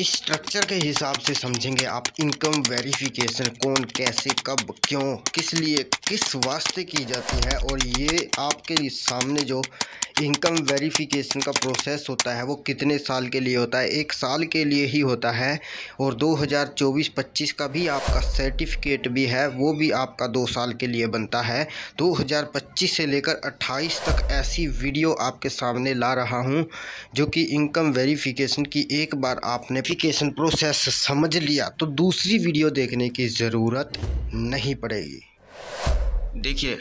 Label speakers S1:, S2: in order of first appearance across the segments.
S1: इस स्ट्रक्चर के हिसाब से समझेंगे आप इनकम वेरिफिकेशन कौन कैसे कब क्यों किस लिए किस वास्ते की जाती है और ये आपके सामने जो इनकम वेरिफिकेशन का प्रोसेस होता है वो कितने साल के लिए होता है एक साल के लिए ही होता है और 2024-25 का भी आपका सर्टिफिकेट भी है वो भी आपका दो साल के लिए बनता है 2025 से लेकर 28 तक ऐसी वीडियो आपके सामने ला रहा हूँ जो कि इनकम वेरिफिकेशन की एक बार आपने वेरिफिकेशन प्रोसेस समझ लिया तो दूसरी वीडियो देखने की ज़रूरत नहीं पड़ेगी देखिए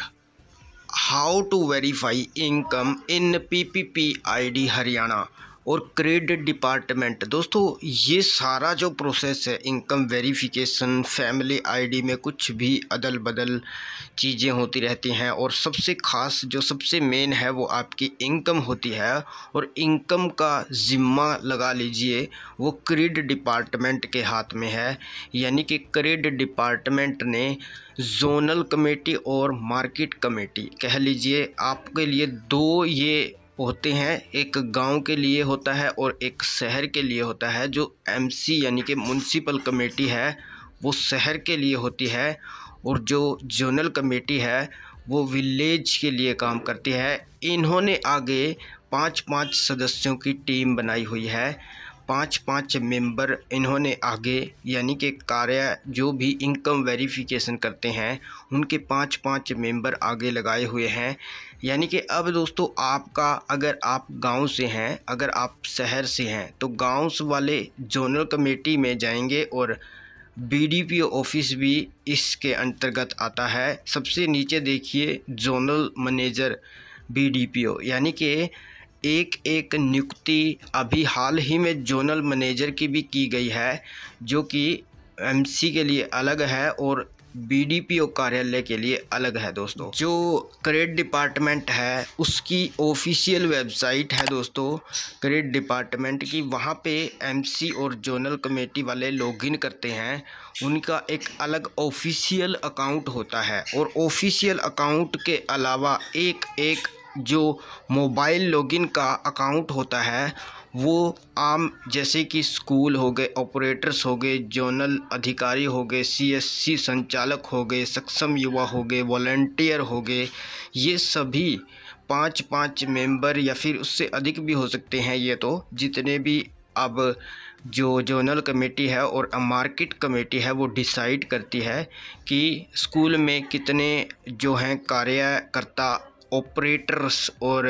S1: how to verify income in I D Haryana और क्रेडिट डिपार्टमेंट दोस्तों ये सारा जो प्रोसेस है इनकम वेरिफिकेशन फैमिली आईडी में कुछ भी अदल बदल चीज़ें होती रहती हैं और सबसे ख़ास जो सबसे मेन है वो आपकी इनकम होती है और इनकम का ज़िम्मा लगा लीजिए वो क्रेडिट डिपार्टमेंट के हाथ में है यानी कि क्रेडिट डिपार्टमेंट ने जोनल कमेटी और मार्केट कमेटी कह लीजिए आपके लिए दो ये होते हैं एक गांव के लिए होता है और एक शहर के लिए होता है जो एमसी यानी कि म्यूनसिपल कमेटी है वो शहर के लिए होती है और जो जोनल कमेटी है वो विलेज के लिए काम करती है इन्होंने आगे पाँच पाँच सदस्यों की टीम बनाई हुई है पाँच पाँच मेंबर इन्होंने आगे यानी कि कार्य जो भी इनकम वेरिफिकेशन करते हैं उनके पाँच पाँच मेंबर आगे लगाए हुए हैं यानी कि अब दोस्तों आपका अगर आप गांव से हैं अगर आप शहर से हैं तो गांव वाले जोनल कमेटी में जाएंगे और बीडीपीओ ऑफिस भी इसके अंतर्गत आता है सबसे नीचे देखिए जोनल मैनेजर बीडीपीओ यानी कि एक एक नियुक्ति अभी हाल ही में जोनल मैनेजर की भी की गई है जो कि एमसी के लिए अलग है और बीडीपीओ कार्यालय के लिए अलग है दोस्तों जो क्रेडिट डिपार्टमेंट है उसकी ऑफिशियल वेबसाइट है दोस्तों क्रेडिट डिपार्टमेंट की वहाँ पे एमसी और जोनल कमेटी वाले लॉगिन करते हैं उनका एक अलग ऑफिशियल अकाउंट होता है और ऑफिशियल अकाउंट के अलावा एक एक जो मोबाइल लॉगिन का अकाउंट होता है वो आम जैसे कि स्कूल हो गए ऑपरेटर्स हो गए जोनल अधिकारी हो गए सीएससी संचालक हो गए सक्षम युवा हो गए वॉल्टियर हो गए ये सभी पाँच पाँच मेंबर या फिर उससे अधिक भी हो सकते हैं ये तो जितने भी अब जो जोनल कमेटी है और मार्केट कमेटी है वो डिसाइड करती है कि स्कूल में कितने जो हैं कार्यकर्ता ऑपरेटर्स और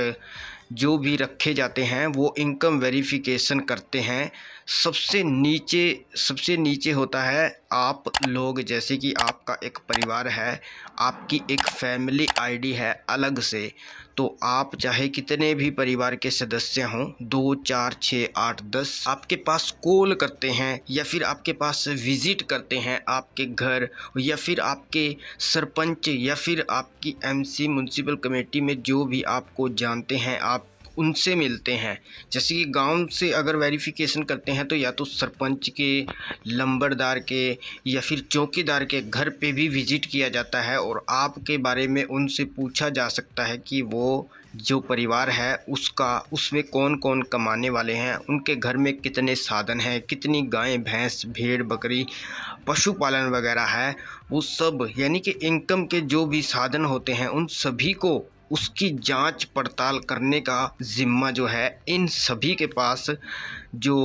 S1: जो भी रखे जाते हैं वो इनकम वेरिफिकेशन करते हैं सबसे नीचे सबसे नीचे होता है आप लोग जैसे कि आपका एक परिवार है आपकी एक फैमिली आईडी है अलग से तो आप चाहे कितने भी परिवार के सदस्य हों दो चार छः आठ दस आपके पास कॉल करते हैं या फिर आपके पास विज़िट करते हैं आपके घर या फिर आपके सरपंच या फिर आपकी एमसी म्यूनसिपल कमेटी में जो भी आपको जानते हैं आप उनसे मिलते हैं जैसे कि गांव से अगर वेरिफिकेशन करते हैं तो या तो सरपंच के लंबरदार के या फिर चौकीदार के घर पे भी विजिट किया जाता है और आपके बारे में उनसे पूछा जा सकता है कि वो जो परिवार है उसका उसमें कौन कौन कमाने वाले हैं उनके घर में कितने साधन हैं कितनी गायें भैंस भेड़ बकरी पशुपालन वगैरह है वो सब यानी कि इनकम के जो भी साधन होते हैं उन सभी को उसकी जांच पड़ताल करने का ज़िम्मा जो है इन सभी के पास जो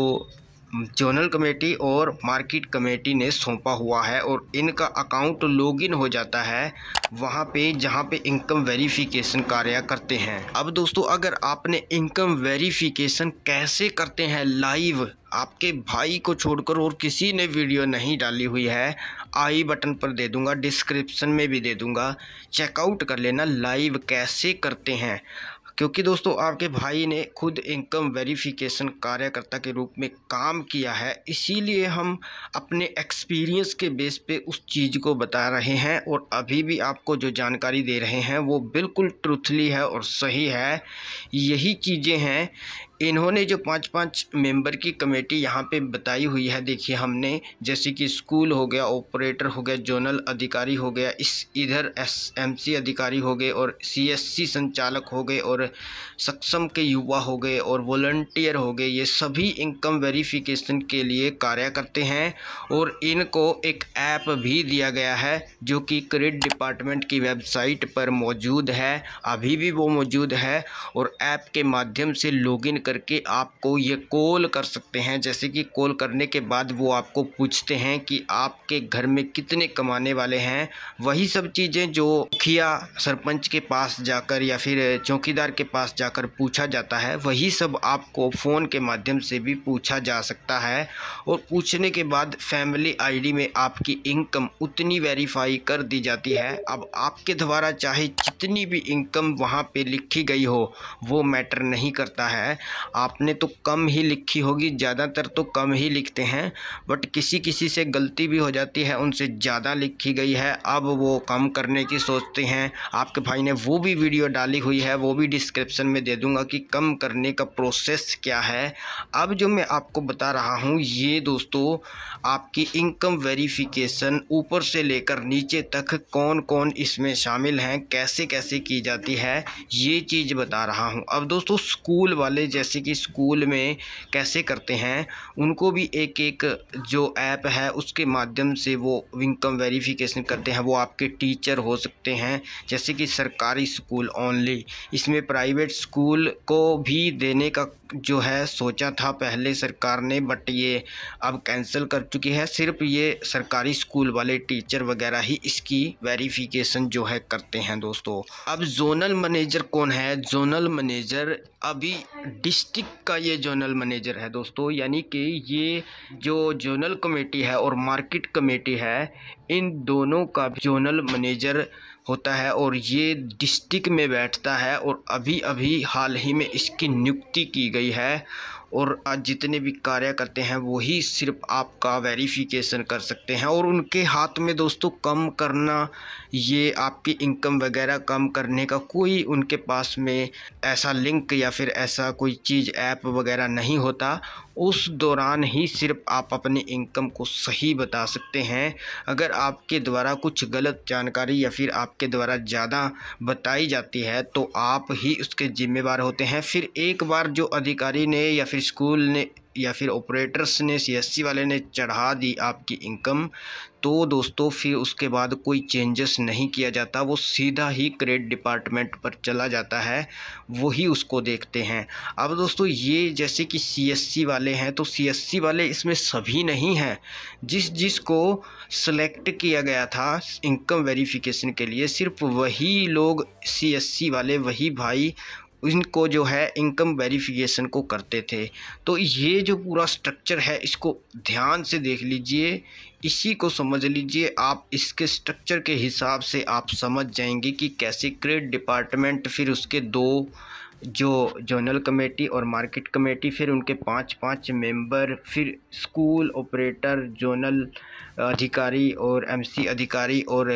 S1: जोनल कमेटी और मार्केट कमेटी ने सौंपा हुआ है और इनका अकाउंट लॉगिन हो जाता है वहाँ पे जहाँ पे इनकम वेरिफिकेशन कार्य करते हैं अब दोस्तों अगर आपने इनकम वेरिफिकेशन कैसे करते हैं लाइव आपके भाई को छोड़कर और किसी ने वीडियो नहीं डाली हुई है आई बटन पर दे दूंगा डिस्क्रिप्शन में भी दे दूंगा चेकआउट कर लेना लाइव कैसे करते हैं क्योंकि दोस्तों आपके भाई ने खुद इनकम वेरिफिकेशन कार्यकर्ता के रूप में काम किया है इसीलिए हम अपने एक्सपीरियंस के बेस पे उस चीज़ को बता रहे हैं और अभी भी आपको जो जानकारी दे रहे हैं वो बिल्कुल ट्रुथली है और सही है यही चीज़ें हैं इन्होंने जो पांच पांच मेंबर की कमेटी यहाँ पे बताई हुई है देखिए हमने जैसे कि स्कूल हो गया ऑपरेटर हो गया जोनल अधिकारी हो गया इस इधर एसएमसी अधिकारी हो गए और सीएससी संचालक हो गए और सक्षम के युवा हो गए और वॉल्टियर हो गए ये सभी इनकम वेरिफिकेशन के लिए कार्य करते हैं और इनको एक ऐप भी दिया गया है जो कि क्रेडिट डिपार्टमेंट की वेबसाइट पर मौजूद है अभी भी वो मौजूद है और ऐप के माध्यम से लॉगिन करके आपको ये कॉल कर सकते हैं जैसे कि कॉल करने के बाद वो आपको पूछते हैं कि आपके घर में कितने कमाने वाले हैं वही सब चीज़ें जो मुखिया सरपंच के पास जाकर या फिर चौकीदार के पास जाकर पूछा जाता है वही सब आपको फ़ोन के माध्यम से भी पूछा जा सकता है और पूछने के बाद फैमिली आई में आपकी इनकम उतनी वेरीफाई कर दी जाती है अब आपके द्वारा चाहे जितनी भी इनकम वहाँ पर लिखी गई हो वो मैटर नहीं करता है आपने तो कम ही लिखी होगी ज़्यादातर तो कम ही लिखते हैं बट किसी किसी से गलती भी हो जाती है उनसे ज़्यादा लिखी गई है अब वो कम करने की सोचते हैं आपके भाई ने वो भी वीडियो डाली हुई है वो भी डिस्क्रिप्शन में दे दूँगा कि कम करने का प्रोसेस क्या है अब जो मैं आपको बता रहा हूँ ये दोस्तों आपकी इनकम वेरीफिकेशन ऊपर से लेकर नीचे तक कौन कौन इसमें शामिल हैं कैसे कैसे की जाती है ये चीज़ बता रहा हूँ अब दोस्तों स्कूल वाले जैसे जैसे कि स्कूल में कैसे करते हैं उनको भी एक एक जो ऐप है उसके माध्यम से वो इनकम वेरिफिकेशन करते हैं वो आपके टीचर हो सकते हैं जैसे कि सरकारी स्कूल ओनली इसमें प्राइवेट स्कूल को भी देने का जो है सोचा था पहले सरकार ने बट ये अब कैंसिल कर चुकी है सिर्फ ये सरकारी स्कूल वाले टीचर वगैरह ही इसकी वेरिफिकेशन जो है करते हैं दोस्तों अब जोनल मैनेजर कौन है जोनल मैनेजर अभी डिस्ट्रिक्ट का ये जोनल मैनेजर है दोस्तों यानी कि ये जो जोनल कमेटी है और मार्केट कमेटी है इन दोनों का जोनल मैनेजर होता है और ये डिस्ट्रिक्ट में बैठता है और अभी अभी हाल ही में इसकी नियुक्ति की गई है और आज जितने भी कार्य करते हैं वही सिर्फ आपका वेरिफिकेशन कर सकते हैं और उनके हाथ में दोस्तों कम करना ये आपकी इनकम वगैरह कम करने का कोई उनके पास में ऐसा लिंक या फिर ऐसा कोई चीज़ ऐप वगैरह नहीं होता उस दौरान ही सिर्फ आप अपने इनकम को सही बता सकते हैं अगर आपके द्वारा कुछ गलत जानकारी या फिर आपके द्वारा ज़्यादा बताई जाती है तो आप ही उसके ज़िम्मेवार होते हैं फिर एक बार जो अधिकारी ने या फिर फिर स्कूल ने या फिर ऑपरेटर्स ने सी वाले ने चढ़ा दी आपकी इनकम तो दोस्तों फिर उसके बाद कोई चेंजेस नहीं किया जाता वो सीधा ही क्रेडिट डिपार्टमेंट पर चला जाता है वही उसको देखते हैं अब दोस्तों ये जैसे कि सीएससी वाले हैं तो सीएससी वाले इसमें सभी नहीं हैं जिस जिस को सेलेक्ट किया गया था इनकम वेरिफिकेशन के लिए सिर्फ वही लोग सी वाले वही भाई इनको जो है इनकम वेरिफिकेशन को करते थे तो ये जो पूरा स्ट्रक्चर है इसको ध्यान से देख लीजिए इसी को समझ लीजिए आप इसके स्ट्रक्चर के हिसाब से आप समझ जाएंगे कि कैसे क्रेडिट डिपार्टमेंट फिर उसके दो जो जोनल कमेटी और मार्केट कमेटी फिर उनके पांच पांच मेंबर फिर स्कूल ऑपरेटर जोनल अधिकारी और एमसी अधिकारी और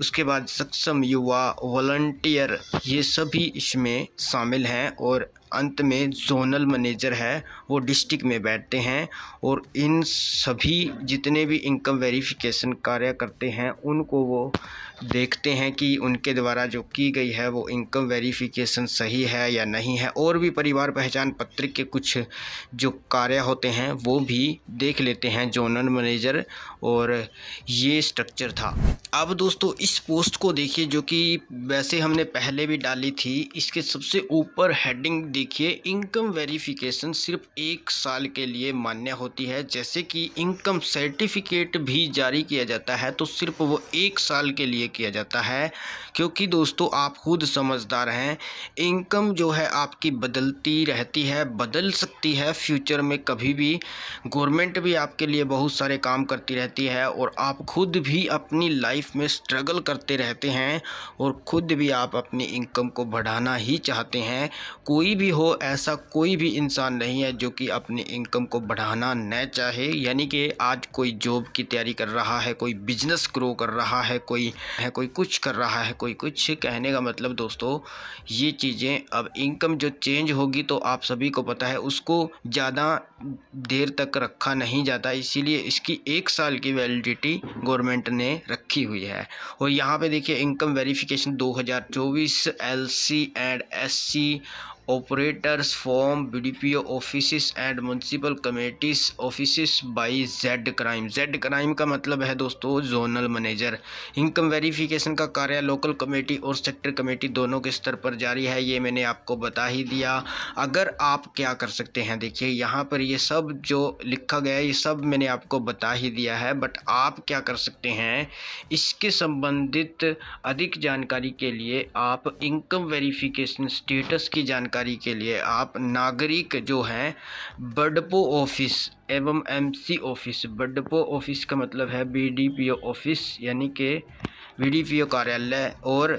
S1: उसके बाद सक्षम युवा वॉल्टियर ये सभी इसमें शामिल हैं और अंत में जोनल मैनेजर है वो डिस्ट्रिक्ट में बैठते हैं और इन सभी जितने भी इनकम वेरिफिकेशन कार्य करते हैं उनको वो देखते हैं कि उनके द्वारा जो की गई है वो इनकम वेरिफिकेशन सही है या नहीं है और भी परिवार पहचान पत्र के कुछ जो कार्य होते हैं वो भी देख लेते हैं जोनल मैनेजर और ये स्ट्रक्चर था अब दोस्तों इस पोस्ट को देखिए जो कि वैसे हमने पहले भी डाली थी इसके सबसे ऊपर हेडिंग देखिए इनकम वेरिफिकेशन सिर्फ एक साल के लिए मान्य होती है जैसे कि इनकम सर्टिफिकेट भी जारी किया जाता है तो सिर्फ वो एक साल के लिए किया जाता है क्योंकि दोस्तों आप खुद समझदार हैं इनकम जो है आपकी बदलती रहती है बदल सकती है फ्यूचर में कभी भी गवर्नमेंट भी आपके लिए बहुत सारे काम करती रहती है और आप खुद भी अपनी लाइफ में स्ट्रगल करते रहते हैं और ख़ुद भी आप अपनी इनकम को बढ़ाना ही चाहते हैं कोई भी हो ऐसा कोई भी इंसान नहीं है जो कि अपनी इनकम को बढ़ाना न चाहे यानी कि आज कोई जॉब की तैयारी कर रहा है कोई बिजनेस ग्रो कर रहा है कोई है कोई कुछ कर रहा है कोई कुछ कहने का मतलब दोस्तों ये चीज़ें अब इनकम जो चेंज होगी तो आप सभी को पता है उसको ज़्यादा देर तक रखा नहीं जाता इसीलिए इसकी एक साल की वैलिडिटी गवर्नमेंट ने रखी हुई है और यहाँ पे देखिए income verification 2024 LC and SC operators form BDPO office and municipal committees office by Z crime Z crime का मतलब है दोस्तों जोनल मैनेजर इनकम वेरिफिकेशन का कार्य लोकल कमेटी और सेक्टर कमेटी दोनों के स्तर पर जारी है ये मैंने आपको बता ही दिया अगर आप क्या कर सकते हैं देखिए यहाँ पर ये सब जो लिखा गया ये सब मैंने आपको बता ही दिया है बट आप क्या कर सकते हैं इसके संबंधित अधिक जानकारी के लिए आप इनकम वेरीफिकेशन स्टेटस की जानकारी जानकारी के लिए आप नागरिक जो हैं बडपो ऑफिस एवं एमसी ऑफिस बडपो ऑफिस का मतलब है बीडीपीओ ऑफिस यानी कि बीडीपीओ कार्यालय और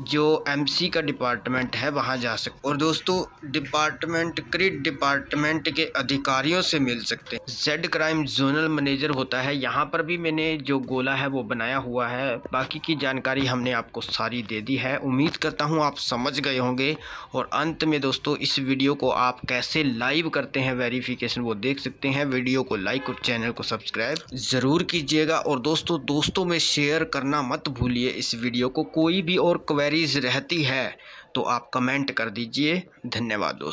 S1: जो एमसी का डिपार्टमेंट है वहाँ जा सकते और दोस्तों डिपार्टमेंट क्रिट डिपार्टमेंट के अधिकारियों से मिल सकते हैं जेड क्राइम जोनल मैनेजर होता है यहाँ पर भी मैंने जो गोला है वो बनाया हुआ है बाकी की जानकारी हमने आपको सारी दे दी है उम्मीद करता हूँ आप समझ गए होंगे और अंत में दोस्तों इस वीडियो को आप कैसे लाइव करते हैं वेरीफिकेशन वो देख सकते हैं वीडियो को लाइक और चैनल को सब्सक्राइब ज़रूर कीजिएगा और दोस्तों दोस्तों में शेयर करना मत भूलिए इस वीडियो को कोई भी और क्वेरी क्वेरीज रहती है तो आप कमेंट कर दीजिए धन्यवाद दोस्तों